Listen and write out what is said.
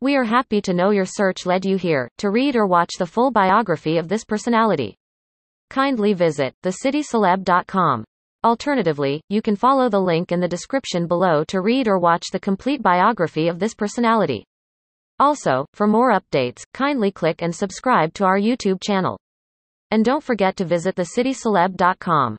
We are happy to know your search led you here, to read or watch the full biography of this personality. Kindly visit thecityceleb.com. Alternatively, you can follow the link in the description below to read or watch the complete biography of this personality. Also, for more updates, kindly click and subscribe to our YouTube channel. And don't forget to visit thecityceleb.com.